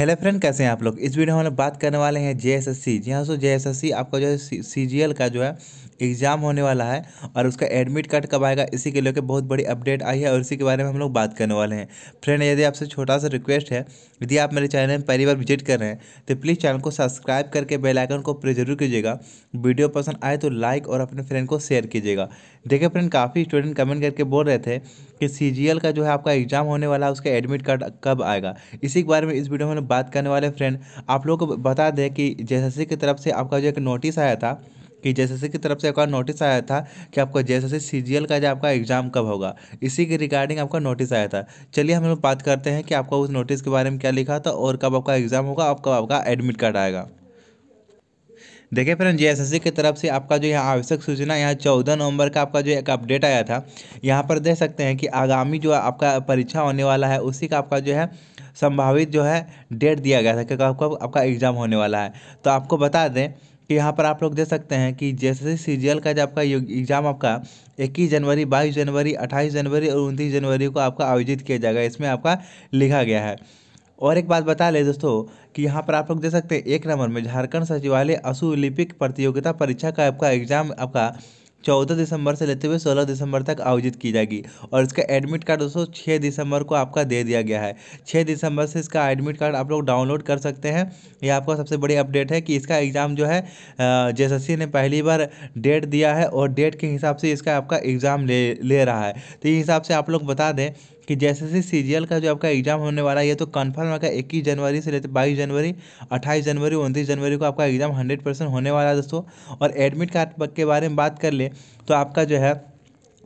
hello friend कैसे हैं आप लोग इस वीडियो में हम लोग बात करने वाले हैं जेएसएससी जी हाँ सो जेएसएससी आपका जो है एल का जो है एग्ज़ाम होने वाला है और उसका एडमिट कार्ड कब आएगा इसी के लेकर बहुत बड़ी अपडेट आई है और इसी के बारे में हम लोग बात करने वाले हैं फ्रेंड यदि आपसे छोटा सा रिक्वेस्ट है यदि आप मेरे चैनल में पहली बार विजिट कर रहे हैं तो प्लीज़ चैनल को सब्सक्राइब करके बेलाइकन को प्रेस जरूर कीजिएगा वीडियो पसंद आए तो लाइक और अपने फ्रेंड को शेयर कीजिएगा देखिए फ्रेंड काफ़ी स्टूडेंट कमेंट करके बोल रहे थे कि सी का जो है आपका एग्ज़ाम होने वाला है उसका एडमिट कार्ड कब आएगा इसी के बारे में इस वीडियो में हम बात करने वाले फ्रेंड आप लोगों को बता दें कि सी की तरफ से आपका जो एक नोटिस आया था कि जे की तरफ से आपका नोटिस आया था कि आपका जैसे सी का जो आपका एग्ज़ाम कब होगा इसी के रिगार्डिंग आपका नोटिस आया था चलिए हम लोग बात करते हैं कि आपका उस नोटिस के बारे में क्या लिखा था और कब आपका एग्ज़ाम होगा और कब आपका एडमिट कार्ड आएगा देखिए फ्रेंड जे की तरफ से आपका जो यहाँ आवश्यक सूचना यहाँ चौदह नवंबर का आपका जो एक अपडेट आया था यहाँ पर देख सकते हैं कि आगामी जो आपका परीक्षा होने वाला है उसी का आपका जो है संभावित जो है डेट दिया गया था क्योंकि आपको आपका एग्ज़ाम होने वाला है तो आपको बता दें कि यहाँ पर आप लोग देख सकते हैं कि जैसे सी जी का जो आपका एग्ज़ाम आपका 21 जनवरी 22 जनवरी 28 जनवरी और 29 जनवरी को आपका आयोजित किया जाएगा इसमें आपका लिखा गया है और एक बात बता ले दोस्तों कि यहाँ पर आप लोग दे सकते हैं एक नंबर में झारखंड सचिवालय असु प्रतियोगिता परीक्षा का आपका एग्जाम आपका चौदह दिसंबर से लेते हुए सोलह दिसंबर तक आयोजित की जाएगी और इसका एडमिट कार्ड दोस्तों छः दिसंबर को आपका दे दिया गया है छः दिसंबर से इसका एडमिट कार्ड आप लोग डाउनलोड कर सकते हैं यह आपका सबसे बड़ी अपडेट है कि इसका एग्ज़ाम जो है जे ने पहली बार डेट दिया है और डेट के हिसाब से इसका आपका एग्ज़ाम ले ले रहा है तो ये हिसाब से आप लोग बता दें कि जैसे जैसे सीरियल का जो आपका एग्जाम होने वाला है ये तो कन्फर्म आपका इक्कीस जनवरी से लेते बाईस जनवरी अट्ठाईस जनवरी उनतीस जनवरी को आपका एग्जाम हंड्रेड परसेंट होने वाला है दोस्तों और एडमिट कार्ड के बारे में बात कर ले तो आपका जो है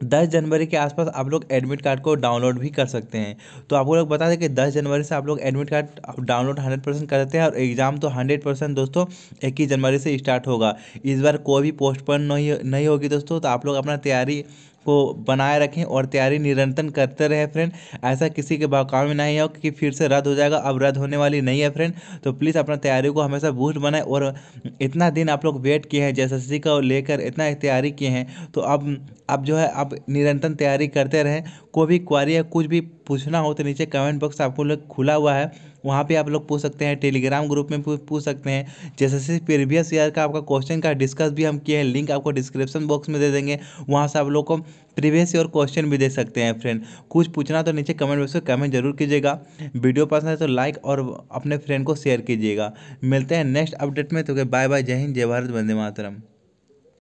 दस जनवरी के आसपास आप लोग एडमिट कार्ड को डाउनलोड भी कर सकते हैं तो आपको लोग बता दें कि दस जनवरी से आप लोग admit card download hundred percent कर देते हैं और एग्ज़ाम तो हंड्रेड परसेंट दोस्तों इक्कीस जनवरी से स्टार्ट होगा इस बार कोई भी पोस्टपोन नहीं नहीं होगी दोस्तों तो आप लोग अपना तैयारी को बनाए रखें और तैयारी निरंतर करते रहे फ्रेंड ऐसा किसी के बाकाम में नहीं हो कि फिर से रद्द हो जाएगा अब रद्द होने वाली नहीं है फ्रेंड तो प्लीज़ अपना तैयारी को हमेशा बूस्ट बनाए और इतना दिन आप लोग वेट किए हैं जे का लेकर इतना तैयारी किए हैं तो अब अब जो है आप निरंतर तैयारी करते रहें कोई भी क्वारी या कुछ भी पूछना हो तो नीचे कमेंट बॉक्स आपको लोग खुला हुआ है वहाँ पर आप लोग पूछ सकते हैं टेलीग्राम ग्रुप में पूछ सकते हैं जैसे से प्रीवियस ईयर का आपका क्वेश्चन का डिस्कस भी हम किए हैं लिंक आपको डिस्क्रिप्शन बॉक्स में दे देंगे वहाँ से आप लोग को प्रीवियस ईयर क्वेश्चन भी दे सकते हैं फ्रेंड कुछ पूछना तो नीचे कमेंट बॉक्स में कमेंट जरूर कीजिएगा वीडियो पसंद है तो लाइक और अपने फ्रेंड को शेयर कीजिएगा मिलते हैं नेक्स्ट अपडेट में तो बाय बाय जय हिंद जय भारत वंदे मातरम